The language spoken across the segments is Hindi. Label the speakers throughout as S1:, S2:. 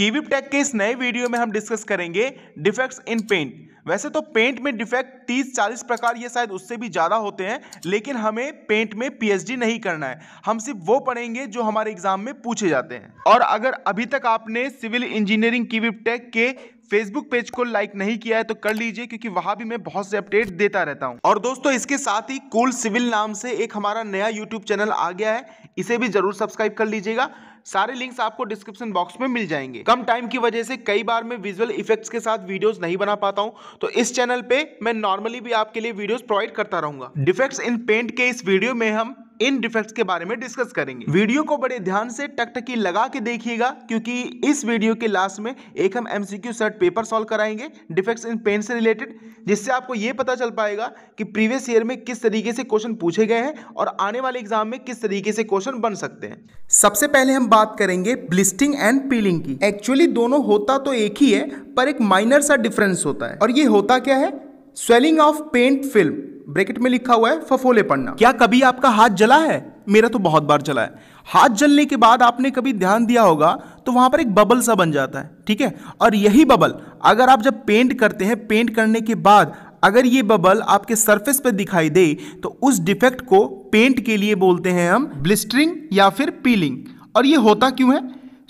S1: कीवीप टेक के इस नए वीडियो में हम डिस्कस करेंगे डिफेक्ट्स इन पेंट वैसे तो पेंट में डिफेक्ट तीस चालीस प्रकार ये शायद उससे भी ज़्यादा होते हैं लेकिन हमें पेंट में पीएचडी नहीं करना है हम सिर्फ वो पढ़ेंगे जो हमारे एग्जाम में पूछे जाते हैं और अगर अभी तक आपने सिविल इंजीनियरिंग की टेक के फेसबुक पेज को लाइक नहीं किया है तो कर लीजिए क्योंकि वहां भी मैं बहुत से अपडेट देता रहता हूँ और दोस्तों इसके साथ ही कूल सिविल नाम से एक हमारा नया यूट्यूब चैनल आ गया है इसे भी जरूर सब्सक्राइब कर लीजिएगा सारे लिंक्स आपको डिस्क्रिप्शन बॉक्स में मिल जाएंगे कम टाइम की वजह से कई बार मैं विजुअल इफेक्ट्स के साथ वीडियोस नहीं बना पाता हूं तो इस चैनल पे मैं नॉर्मली भी आपके लिए वीडियोस प्रोवाइड करता रहूंगा डिफेक्ट्स इन पेंट के इस वीडियो में हम इन डिफेक्ट्स के बारे में डिस्कस करेंगे वीडियो को बड़े ध्यान से टकटकी लगा के देखिएगा क्योंकि इस वीडियो के लास्ट में एक हम एमसीक्यू सेट पेपर सॉल्व कराएंगे डिफेक्ट्स इन पेन से रिलेटेड जिससे आपको ये पता चल पाएगा कि प्रीवियस ईयर में किस तरीके से क्वेश्चन पूछे गए हैं और आने वाले एग्जाम में किस तरीके से क्वेश्चन बन सकते हैं सबसे पहले हम बात करेंगे ब्लिस्टिंग एंड पीलिंग की एक्चुअली दोनों होता तो एक ही है पर एक माइनर सा डिफरेंस होता है और ये होता क्या है swelling of paint film bracket में लिखा हुआ है फफोले पढ़ना क्या कभी आपका हाथ जला है मेरा तो बहुत बार जला है हाथ जलने के बाद आपने कभी ध्यान दिया होगा तो वहां पर एक बबल सा बन जाता है ठीक है और यही बबल अगर आप जब पेंट करते हैं पेंट करने के बाद अगर ये बबल आपके सरफेस पर दिखाई दे तो उस डिफेक्ट को पेंट के लिए बोलते हैं हम ब्लिस्टरिंग या फिर पीलिंग और ये होता क्यों है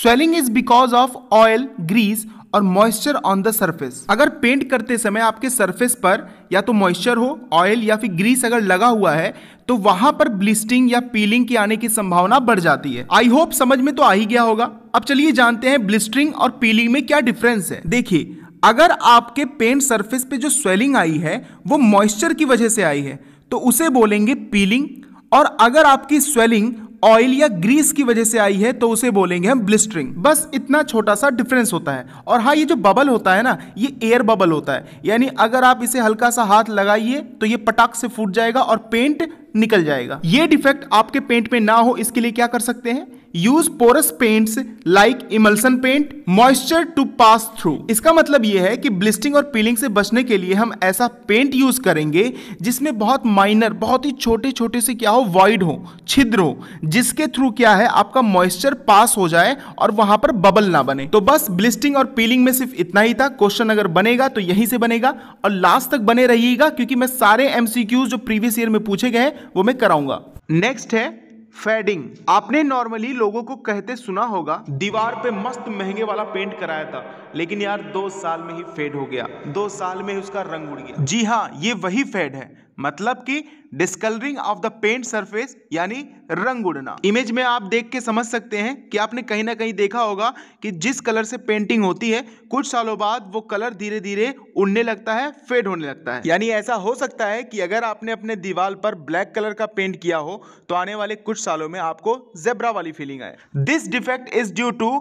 S1: swelling is because of oil grease और मॉइस्चर ऑन द सरफेस अगर पेंट करते समय आपके सरफेस पर या तो मॉइस्चर हो ऑयल या फिर ग्रीस अगर लगा हुआ है तो वहां पर ब्लिस्टिंग या पीलिंग की आने की संभावना बढ़ जाती है आई होप समझ में तो आ ही गया होगा अब चलिए जानते हैं ब्लिस्टरिंग और पीलिंग में क्या डिफरेंस है देखिए अगर आपके पेंट सरफेस पे जो स्वेलिंग आई है वो मॉइस्चर की वजह से आई है तो उसे बोलेंगे पीलिंग और अगर आपकी स्वेलिंग ऑयल या ग्रीस की वजह से आई है तो उसे बोलेंगे हम ब्लिस्टरिंग बस इतना छोटा सा डिफरेंस होता है और हाँ ये जो बबल होता है ना ये एयर बबल होता है यानी अगर आप इसे हल्का सा हाथ लगाइए तो ये पटाख से फूट जाएगा और पेंट निकल जाएगा ये डिफेक्ट आपके पेंट में ना हो इसके लिए क्या कर सकते हैं use porous paints like emulsion paint moisture to pass through इसका मतलब यह है कि ब्लिस्टिंग और पीलिंग से बचने के लिए हम ऐसा पेंट यूज करेंगे जिसमें बहुत माइनर बहुत ही छोटे छोटे से क्या हो वॉइड हो छिद्र हो जिसके थ्रू क्या है आपका मॉइस्चर पास हो जाए और वहां पर बबल ना बने तो बस ब्लिस्टिंग और पीलिंग में सिर्फ इतना ही था क्वेश्चन अगर बनेगा तो यहीं से बनेगा और लास्ट तक बने रहिएगा क्योंकि मैं सारे एमसीक्यूज जो प्रीवियस ईयर में पूछे गए वो मैं कराऊंगा नेक्स्ट है फेडिंग आपने नॉर्मली लोगों को कहते सुना होगा दीवार पे मस्त महंगे वाला पेंट कराया था लेकिन यार दो साल में ही फेड हो गया दो साल में उसका रंग उड़ गया जी हाँ ये वही फेड है मतलब कि discolouring of the paint surface यानी रंग उड़ना इमेज में आप देख के समझ सकते हैं कि आपने कहीं ना कहीं देखा होगा कि जिस कलर से पेंटिंग होती है कुछ सालों बाद वो कलर धीरे धीरे उड़ने लगता है फेड होने लगता है यानी ऐसा हो सकता है कि अगर आपने अपने दीवार पर ब्लैक कलर का पेंट किया हो तो आने वाले कुछ सालों में आपको जेबरा वाली फीलिंग आए this defect is due to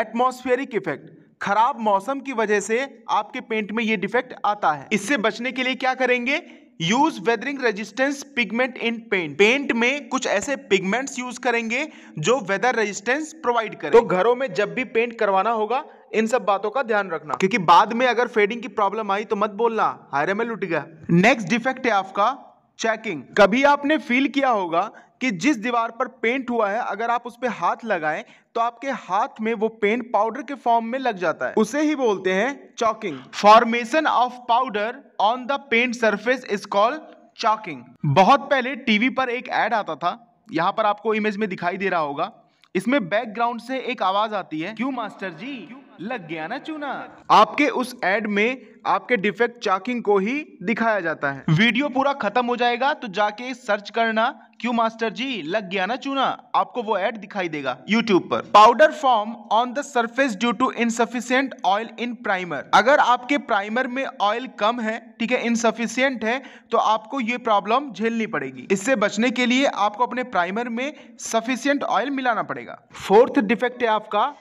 S1: atmospheric effect खराब मौसम की वजह से आपके पेंट में ये डिफेक्ट आता है इससे बचने के लिए क्या करेंगे use weathering resistance pigment in paint paint में कुछ ऐसे पिगमेंट्स यूज करेंगे जो वेदर रेजिस्टेंस प्रोवाइड करें तो घरों में जब भी पेंट करवाना होगा इन सब बातों का ध्यान रखना क्योंकि बाद में अगर फेडिंग की प्रॉब्लम आई तो मत बोलना हायरे में लुट गया नेक्स्ट डिफेक्ट है आपका चेकिंग कभी आपने फील किया होगा कि जिस दीवार पर पेंट हुआ है अगर आप उस पर हाथ लगाएं तो आपके हाथ में वो पेंट पाउडर के फॉर्म में लग जाता है उसे ही बोलते हैं chalking formation of powder on the paint surface is called chalking बहुत पहले टीवी पर एक ऐड आता था यहाँ पर आपको इमेज में दिखाई दे रहा होगा इसमें बैकग्राउंड से एक आवाज आती है क्यों मास्टर जी क्यों लग गया ना चूना आपके उस एड में आपके डिफेक्ट चाकिंग को ही दिखाया जाता है वीडियो पूरा खत्म हो जाएगा तो जाके सर्च करना क्यों मास्टर जी लग गया ना चूना आपको वो एड दिखाई देगा यूट्यूब पर powder form on the surface due to insufficient oil in primer अगर आपके प्राइमर में ऑयल कम है ठीक है इनसफिशियंट है तो आपको ये प्रॉब्लम झेलनी पड़ेगी इससे बचने के लिए आपको अपने प्राइमर में सफिशियंट ऑयल मिलाना पड़ेगा फोर्थ डिफेक्ट है आपका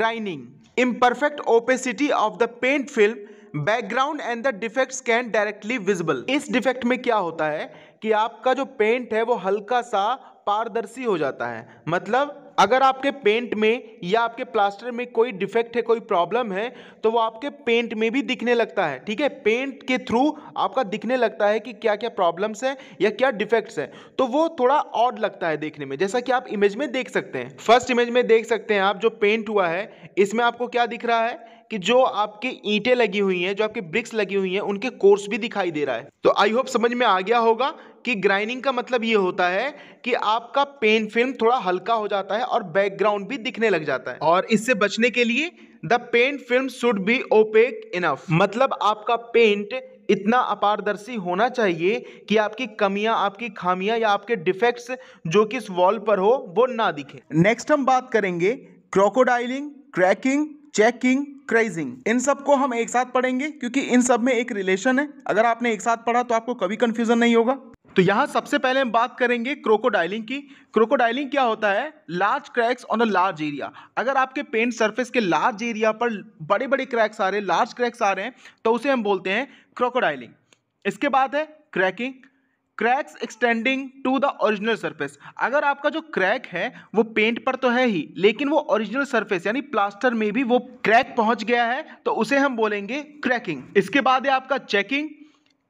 S1: grinding imperfect opacity of the paint film background and the defects can directly visible इस डिफेक्ट में क्या होता है कि आपका जो पेंट है वो हल्का सा पारदर्शी हो जाता है मतलब अगर आपके पेंट में या आपके प्लास्टर में कोई डिफेक्ट है कोई प्रॉब्लम है तो वो आपके पेंट में भी दिखने लगता है ठीक है पेंट के थ्रू आपका दिखने लगता है कि क्या क्या प्रॉब्लम्स हैं या क्या डिफेक्ट्स हैं तो वो थोड़ा ऑड लगता है देखने में जैसा कि आप इमेज में देख सकते हैं फर्स्ट इमेज में देख सकते हैं आप जो पेंट हुआ है इसमें आपको क्या दिख रहा है कि जो आपकी ईंटें लगी हुई हैं जो आपकी ब्रिक्स लगी हुई हैं उनके कोर्स भी दिखाई दे रहा है तो आई होप समझ में आ गया होगा कि ग्राइंडिंग का मतलब ये होता है कि आपका पेन फिल्म थोड़ा हल्का हो जाता है और बैकग्राउंड भी दिखने लग जाता है और इससे बचने के लिए the paint film should be opaque enough मतलब आपका पेंट इतना अपारदर्शी होना चाहिए कि आपकी कमियां आपकी खामियां या आपके डिफेक्ट्स जो कि इस वॉल पर हो वो ना दिखे नेक्स्ट हम बात करेंगे क्रोकोडाइलिंग क्रैकिंग चेकिंग क्रेजिंग इन सब को हम एक साथ पढ़ेंगे क्योंकि इन सब में एक रिलेशन है अगर आपने एक साथ पढ़ा तो आपको कभी कंफ्यूजन नहीं होगा तो यहाँ सबसे पहले हम बात करेंगे क्रोकोडाइलिंग की क्रोकोडाइलिंग क्या होता है large cracks on a large area अगर आपके पेंट सरफेस के लार्ज एरिया पर बड़े बड़े क्रैक्स आ रहे हैं लार्ज क्रैक्स आ रहे हैं तो उसे हम बोलते हैं क्रोकोडाइलिंग इसके बाद है cracking cracks extending to the original surface अगर आपका जो क्रैक है वो पेंट पर तो है ही लेकिन वो ओरिजिनल सरफेस यानी प्लास्टर में भी वो क्रैक पहुंच गया है तो उसे हम बोलेंगे क्रैकिंग इसके बाद है आपका checking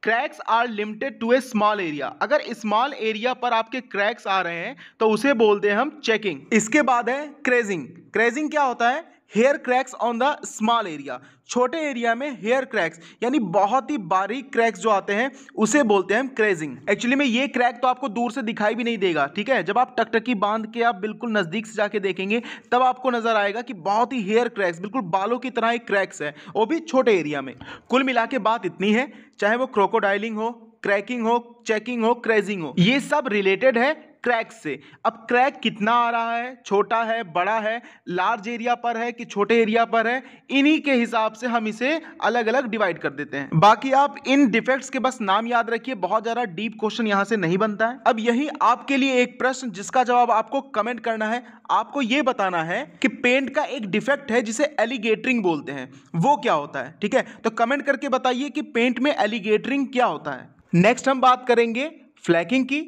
S1: cracks are limited to a small area अगर स्मॉल एरिया पर आपके क्रैक्स आ रहे हैं तो उसे बोलते हैं हम चेकिंग इसके बाद है क्रेजिंग क्रेजिंग क्या होता है hair cracks on the small area छोटे एरिया में हेयर क्रैक्स यानी बहुत ही बारीक क्रैक्स जो आते हैं उसे बोलते हैं हम क्रेजिंग एक्चुअली में ये क्रैक तो आपको दूर से दिखाई भी नहीं देगा ठीक है जब आप टकटकी बांध के आप बिल्कुल नज़दीक से जाके देखेंगे तब आपको नजर आएगा कि बहुत ही हेयर क्रैक्स बिल्कुल बालों की तरह ही क्रैक्स है वो भी छोटे एरिया में कुल मिला के बात इतनी है चाहे वो क्रोकोडाइलिंग हो क्रैकिंग हो चेकिंग हो क्रेजिंग हो ये सब रिलेटेड है क्रैक से अब क्रैक कितना आ रहा है छोटा है बड़ा है लार्ज एरिया पर है कि छोटे एरिया पर है इन्हीं के हिसाब से हम इसे अलग अलग डिवाइड कर देते हैं बाकी आप इन डिफेक्ट्स के बस नाम याद रखिए बहुत ज़्यादा डीप क्वेश्चन यहां से नहीं बनता है अब यही आपके लिए एक प्रश्न जिसका जवाब आपको कमेंट करना है आपको यह बताना है कि पेंट का एक डिफेक्ट है जिसे एलिगेटरिंग बोलते हैं वो क्या होता है ठीक है तो कमेंट करके बताइए कि पेंट में एलिगेटरिंग क्या होता है नेक्स्ट हम बात करेंगे फ्लैकिंग की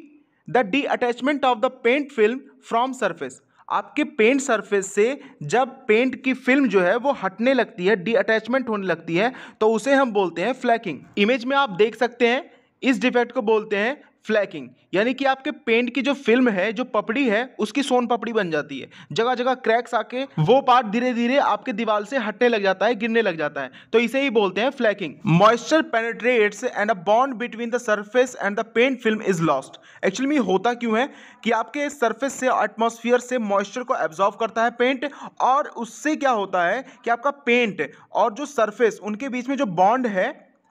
S1: the detachment of the paint film from surface आपके पेंट सरफेस से जब पेंट की फिल्म जो है वो हटने लगती है डी अटैचमेंट होने लगती है तो उसे हम बोलते हैं फ्लैकिंग इमेज में आप देख सकते हैं इस डिफेक्ट को बोलते हैं फ्लैकिंग यानी कि आपके पेंट की जो फिल्म है जो पपड़ी है उसकी सोन पपड़ी बन जाती है जगह जगह क्रैक्स आके वो पार्ट धीरे धीरे आपके दीवार से हटने लग जाता है गिरने लग जाता है तो इसे ही बोलते हैं flaking moisture penetrates and a bond between the surface and the paint film is lost actually में होता क्यों है कि आपके सर्फेस से एटमोसफियर से मॉइस्चर को एब्जॉर्व करता है पेंट और उससे क्या होता है कि आपका पेंट और जो सर्फेस उनके बीच में जो बॉन्ड है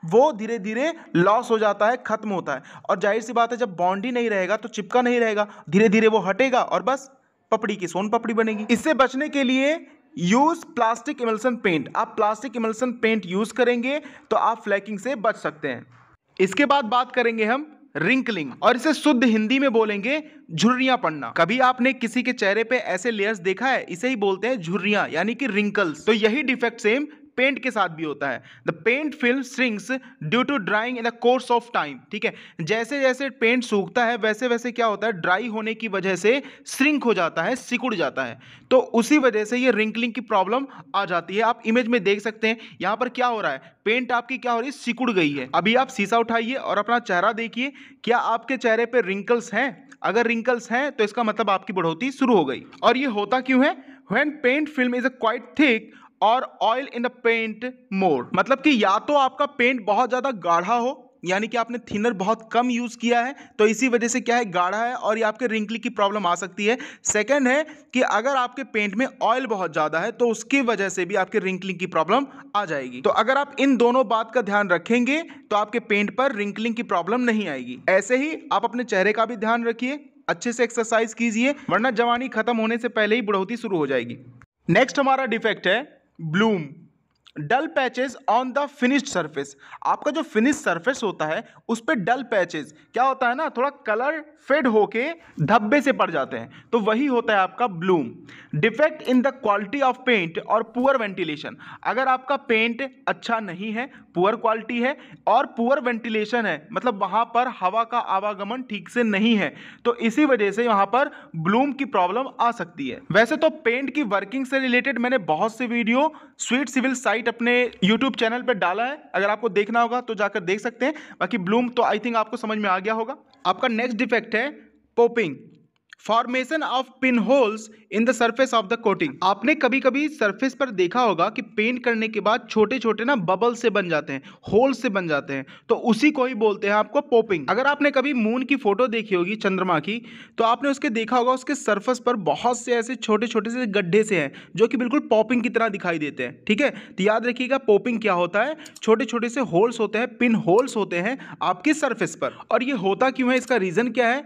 S1: वो धीरे धीरे लॉस हो जाता है खत्म होता है और जाहिर सी बात है जब बॉन्ड ही नहीं रहेगा तो चिपका नहीं रहेगा धीरे धीरे वो हटेगा और बस पपड़ी की सोन पपड़ी बनेगी इससे बचने के लिए यूज़ प्लास्टिक इमल्सन पेंट आप प्लास्टिक इमल्सन पेंट यूज़ करेंगे तो आप फ्लैकिंग से बच सकते हैं इसके बाद बात करेंगे हम रिंकलिंग और इसे शुद्ध हिंदी में बोलेंगे झुर्रिया पड़ना कभी आपने किसी के चेहरे पे ऐसे लेयर्स देखा है इसे ही बोलते हैं झुर्रिया यानी कि रिंकल्स तो यही डिफेक्ट सेम पेंट के साथ भी होता है the paint film strings due to drying in the course of time ठीक है जैसे जैसे पेंट सूखता है वैसे वैसे क्या होता है ड्राई होने की वजह से श्रिंक हो जाता है सिकुड़ जाता है तो उसी वजह से ये रिंकलिंग की प्रॉब्लम आ जाती है आप इमेज में देख सकते हैं यहाँ पर क्या हो रहा है पेंट आपकी क्या हो रही है सिकुड़ गई है अभी आप शीशा उठाइए और अपना चेहरा देखिए क्या आपके चेहरे पर रिंकल्स हैं अगर रिंकल्स हैं तो इसका मतलब आपकी बढ़ोतरी शुरू हो गई और ये होता क्यों है when paint film is a quite thick और oil in the paint more मतलब कि या तो आपका पेंट बहुत ज़्यादा गाढ़ा हो यानी कि आपने थिनर बहुत कम यूज़ किया है तो इसी वजह से क्या है गाढ़ा है और ये आपके रिंकली की प्रॉब्लम आ सकती है सेकंड है कि अगर आपके पेंट में ऑयल बहुत ज़्यादा है तो उसकी वजह से भी आपके रिंकलिंग की प्रॉब्लम आ जाएगी तो अगर आप इन दोनों बात का ध्यान रखेंगे तो आपके पेंट पर रिंकलिंग की प्रॉब्लम नहीं आएगी ऐसे ही आप अपने चेहरे का भी ध्यान रखिए अच्छे से एक्सरसाइज कीजिए वरना जवानी खत्म होने से पहले ही बुढ़ौती शुरू हो जाएगी नेक्स्ट हमारा डिफेक्ट है bloom dull patches on the finished surface आपका जो फिनिश सर्फेस होता है उस पर डल पैचेज क्या होता है ना थोड़ा कलर फेड होके धब्बे से पड़ जाते हैं तो वही होता है आपका bloom defect in the quality of paint और पुअर वेंटिलेशन अगर आपका पेंट अच्छा नहीं है पुअर क्वालिटी है और पुअर वेंटिलेशन है मतलब वहाँ पर हवा का आवागमन ठीक से नहीं है तो इसी वजह से यहाँ पर ब्लूम की प्रॉब्लम आ सकती है वैसे तो पेंट की वर्किंग से रिलेटेड मैंने बहुत से video sweet civil site site अपने यूट्यूब चैनल पर डाला है अगर आपको देखना होगा तो जाकर देख सकते हैं बाकी ब्लूम तो आई थिंक आपको समझ में आ गया होगा आपका नेक्स्ट डिफेक्ट है popping formation of pin holes in the surface of the coating आपने कभी कभी सर्फेस पर देखा होगा कि पेंट करने के बाद छोटे छोटे ना बबल से बन जाते हैं होल्स से बन जाते हैं तो उसी को ही बोलते हैं आपको पोपिंग अगर आपने कभी मून की फोटो देखी होगी चंद्रमा की तो आपने उसके देखा होगा उसके सर्फेस पर बहुत से ऐसे छोटे छोटे से गड्ढे से हैं जो कि बिल्कुल पॉपिंग की तरह दिखाई देते हैं ठीक है तो याद रखिएगा पोपिंग क्या होता है छोटे छोटे से होल्स होते हैं पिन होल्स होते हैं आपके सर्फेस पर और ये होता क्यों है इसका रीजन क्या है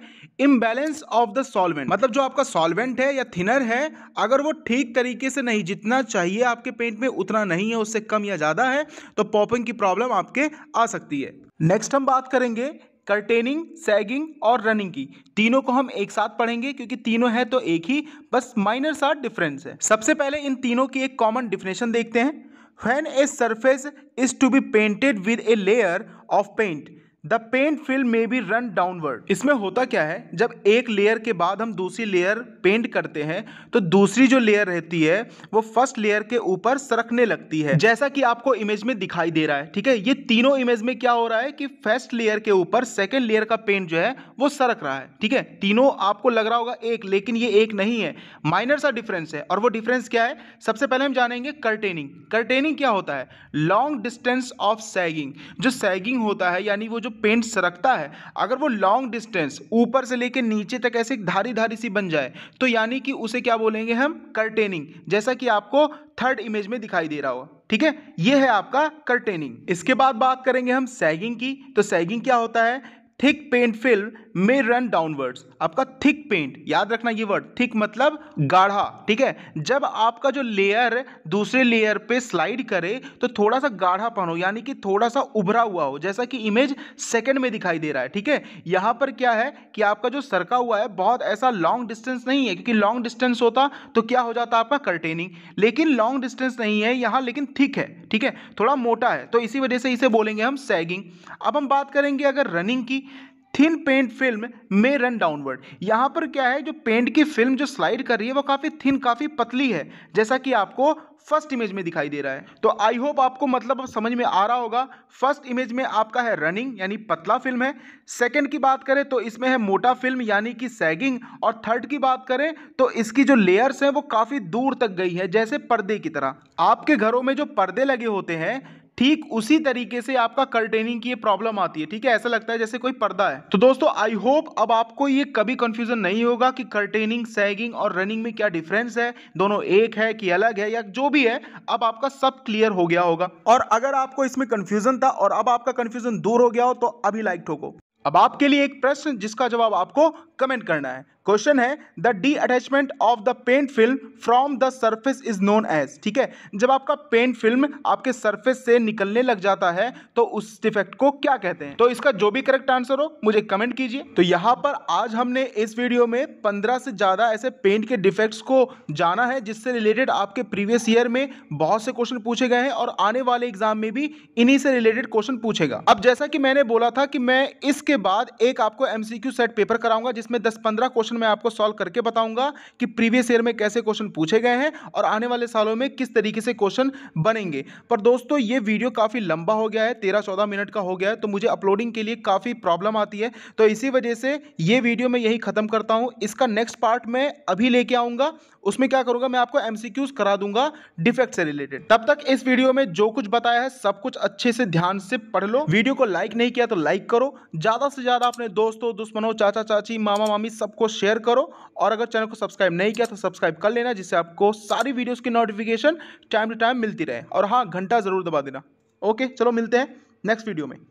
S1: imbalance of the sol solvent मतलब जो आपका सॉल्वेंट है या थिनर है अगर वो ठीक तरीके से नहीं जितना चाहिए आपके पेंट में उतना नहीं है उससे कम या ज़्यादा है तो पॉपिंग की प्रॉब्लम आपके आ सकती है नेक्स्ट हम बात करेंगे कर्टेनिंग सैगिंग और रनिंग की तीनों को हम एक साथ पढ़ेंगे क्योंकि तीनों है तो एक ही बस माइनर सा डिफरेंस है सबसे पहले इन तीनों की एक कॉमन डिफिनेशन देखते हैं when a surface is to be painted with a layer of paint the paint film में बी रन डाउनवर्ड इसमें होता क्या है जब एक लेयर के बाद हम दूसरी लेयर पेंट करते हैं तो दूसरी जो लेयर रहती है वो फर्स्ट लेयर के ऊपर सरकने लगती है जैसा कि आपको इमेज में दिखाई दे रहा है ठीक है ये तीनों इमेज में क्या हो रहा है कि फर्स्ट लेयर के ऊपर सेकेंड लेयर का पेंट जो है वो सरक रहा है ठीक है तीनों आपको लग रहा होगा एक लेकिन ये एक नहीं है माइनर सा डिफरेंस है और वो डिफरेंस क्या है सबसे पहले हम जानेंगे कर्टेनिंग कर्टेनिंग क्या होता है लॉन्ग डिस्टेंस ऑफ सैगिंग जो सैगिंग होता है यानी वो जो पेंट सरकता है अगर वो लॉन्ग डिस्टेंस ऊपर से लेकर नीचे तक ऐसे धारी धारी सी बन जाए तो यानी कि उसे क्या बोलेंगे हम कर्टेनिंग जैसा कि आपको थर्ड इमेज में दिखाई दे रहा हो ठीक है ये है आपका कर्टेनिंग इसके बाद बात करेंगे हम सैगिंग की तो सैगिंग क्या होता है thick paint film may run downwards आपका थिक पेंट याद रखना ये वर्ड थिक मतलब गाढ़ा ठीक है जब आपका जो लेयर दूसरे लेयर पे स्लाइड करे तो थोड़ा सा गाढ़ापन हो यानी कि थोड़ा सा उभरा हुआ हो जैसा कि इमेज सेकंड में दिखाई दे रहा है ठीक है यहाँ पर क्या है कि आपका जो सरका हुआ है बहुत ऐसा लॉन्ग डिस्टेंस नहीं है क्योंकि लॉन्ग डिस्टेंस होता तो क्या हो जाता आपका कर्टेनिंग लेकिन लॉन्ग डिस्टेंस नहीं है यहाँ लेकिन थिक है ठीक है थोड़ा मोटा है तो इसी वजह से इसे बोलेंगे हम सैगिंग अब हम बात करेंगे अगर रनिंग की thin paint film may run downward यहाँ पर क्या है जो पेंट की फिल्म जो स्लाइड कर रही है वो काफ़ी थिन काफ़ी पतली है जैसा कि आपको फर्स्ट इमेज में दिखाई दे रहा है तो आई होप आपको मतलब समझ में आ रहा होगा फर्स्ट इमेज में आपका है रनिंग यानी पतला फिल्म है सेकंड की बात करें तो इसमें है मोटा फिल्म यानी कि सैगिंग और थर्ड की बात करें तो इसकी जो लेयर्स हैं वो काफ़ी दूर तक गई है जैसे पर्दे की तरह आपके घरों में जो पर्दे लगे होते हैं ठीक उसी तरीके से आपका कर्टेनिंग की ये प्रॉब्लम आती है ठीक है ऐसा लगता है जैसे कोई पर्दा है तो दोस्तों आई होप अब आपको ये कभी कंफ्यूजन नहीं होगा कि कर्टेनिंग सैगिंग और रनिंग में क्या डिफरेंस है दोनों एक है कि अलग है या जो भी है अब आपका सब क्लियर हो गया होगा और अगर आपको इसमें कंफ्यूजन था और अब आपका कंफ्यूजन दूर हो गया हो तो अभी लाइक ठोको अब आपके लिए एक प्रश्न जिसका जवाब आपको कमेंट करना है क्वेश्चन है the detachment of the paint film from the surface is known as ठीक है जब आपका पेंट फिल्म आपके सर्फेस से निकलने लग जाता है तो उस डिफेक्ट को क्या कहते हैं तो इसका जो भी करेक्ट आंसर हो मुझे कमेंट कीजिए तो यहाँ पर आज हमने इस वीडियो में पंद्रह से ज़्यादा ऐसे पेंट के डिफेक्ट्स को जाना है जिससे रिलेटेड आपके प्रीवियस ईयर में बहुत से क्वेश्चन पूछे गए हैं और आने वाले एग्जाम में भी इन्हीं से रिलेटेड क्वेश्चन पूछेगा अब जैसा कि मैंने बोला था कि मैं इसके बाद एक आपको एमसीक्यू सेट पेपर कराऊंगा जिसमें दस पंद्रह क्वेश्चन क्वेश्चन मैं आपको सॉल्व करके बताऊंगा कि प्रीवियस ईयर में कैसे क्वेश्चन पूछे गए हैं और आने वाले सालों में किस तरीके से क्वेश्चन बनेंगे पर दोस्तों ये वीडियो काफ़ी लंबा हो गया है तेरह चौदह मिनट का हो गया है तो मुझे अपलोडिंग के लिए काफ़ी प्रॉब्लम आती है तो इसी वजह से ये वीडियो मैं यही ख़त्म करता हूँ इसका नेक्स्ट पार्ट मैं अभी लेके आऊँगा उसमें क्या करूँगा मैं आपको एम करा दूंगा डिफेक्ट से रिलेटेड तब तक इस वीडियो में जो कुछ बताया है सब कुछ अच्छे से ध्यान से पढ़ लो वीडियो को लाइक नहीं किया तो लाइक करो ज़्यादा से ज़्यादा अपने दोस्तों दुश्मनों चाचा चाची मामा मामी सबको शेयर शेयर करो और अगर चैनल को सब्सक्राइब नहीं किया तो सब्सक्राइब कर लेना जिससे आपको सारी वीडियोज़ की नोटिफिकेशन टाइम टू टाइम मिलती रहे और हाँ घंटा ज़रूर दबा देना ओके चलो मिलते हैं नेक्स्ट वीडियो में